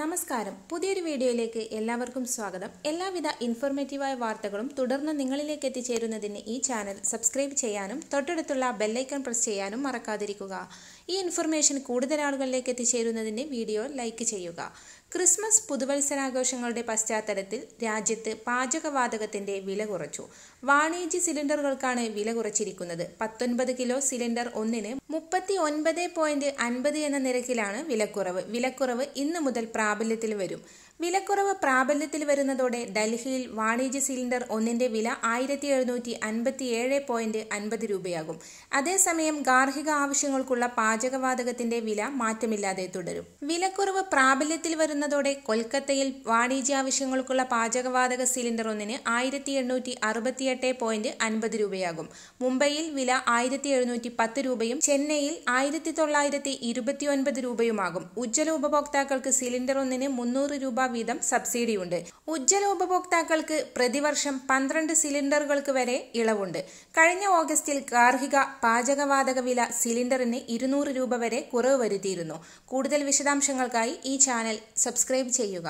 നമസ്കാരം പുതിയൊരു വീഡിയോയിലേക്ക് എല്ലാവർക്കും സ്വാഗതം എല്ലാവിധ ഇൻഫോർമേറ്റീവായ വാർത്തകളും തുടർന്ന് നിങ്ങളിലേക്ക് എത്തിച്ചേരുന്നതിന് ഈ ചാനൽ സബ്സ്ക്രൈബ് ചെയ്യാനും തൊട്ടടുത്തുള്ള ബെല്ലൈക്കൺ പ്രസ് ചെയ്യാനും മറക്കാതിരിക്കുക ഈ ഇൻഫർമേഷൻ കൂടുതൽ ആളുകളിലേക്ക് എത്തിച്ചേരുന്നതിന് വീഡിയോ ലൈക്ക് ചെയ്യുക ക്രിസ്മസ് പുതുവത്സരാഘോഷങ്ങളുടെ പശ്ചാത്തലത്തിൽ രാജ്യത്ത് പാചകവാതകത്തിന്റെ വില കുറച്ചു വാണിജ്യ സിലിണ്ടറുകൾക്കാണ് വില കുറച്ചിരിക്കുന്നത് പത്തൊൻപത് കിലോ സിലിണ്ടർ ഒന്നിന് മുപ്പത്തി ഒൻപത് പോയിന്റ് അൻപത് എന്ന നിരക്കിലാണ് വിലക്കുറവ് വിലക്കുറവ് ഇന്ന് മുതൽ പ്രാബല്യത്തിൽ വരും വിലക്കുറവ് പ്രാബല്യത്തിൽ വരുന്നതോടെ ഡൽഹിയിൽ വാണിജ്യ സിലിണ്ടർ ഒന്നിന്റെ വില ആയിരത്തി എഴുന്നൂറ്റി അൻപത്തി ഏഴ് പോയിന്റ് അൻപത് രൂപയാകും അതേസമയം ഗാർഹിക ആവശ്യങ്ങൾക്കുള്ള പാചകവാതകത്തിന്റെ വില മാറ്റമില്ലാതെ തുടരും വിലക്കുറവ് പ്രാബല്യത്തിൽ വരുന്നതോടെ കൊൽക്കത്തയിൽ ആവശ്യങ്ങൾക്കുള്ള പാചകവാതക സിലിണ്ടർ ഒന്നിന് ആയിരത്തി എണ്ണൂറ്റി അറുപത്തിയെട്ട് പോയിന്റ് അൻപത് രൂപയാകും മുംബൈയിൽ വില ആയിരത്തി എഴുന്നൂറ്റി പത്ത് രൂപയും ചെന്നൈയിൽ ആയിരത്തി തൊള്ളായിരത്തി രൂപയുമാകും ഉജ്ജ്വല ഉപഭോക്താക്കൾക്ക് സിലിണ്ടർ ഒന്നിന് മുന്നൂറ് രൂപ വീതം സബ്സിഡിയുണ്ട് ഉജ്ജ്വല ഉപഭോക്താക്കൾക്ക് പ്രതിവർഷം പന്ത്രണ്ട് സിലിണ്ടറുകൾക്ക് വരെ ഇളവുണ്ട് കഴിഞ്ഞ ഓഗസ്റ്റിൽ ഗാർഹിക പാചകവാതക വില സിലിണ്ടറിന് ഇരുന്നൂറ് രൂപ വരെ കുറവ് വരുത്തിയിരുന്നു കൂടുതൽ വിശദാംശങ്ങൾക്കായി ഈ ചാനൽ സബ്സ്ക്രൈബ് ചെയ്യുക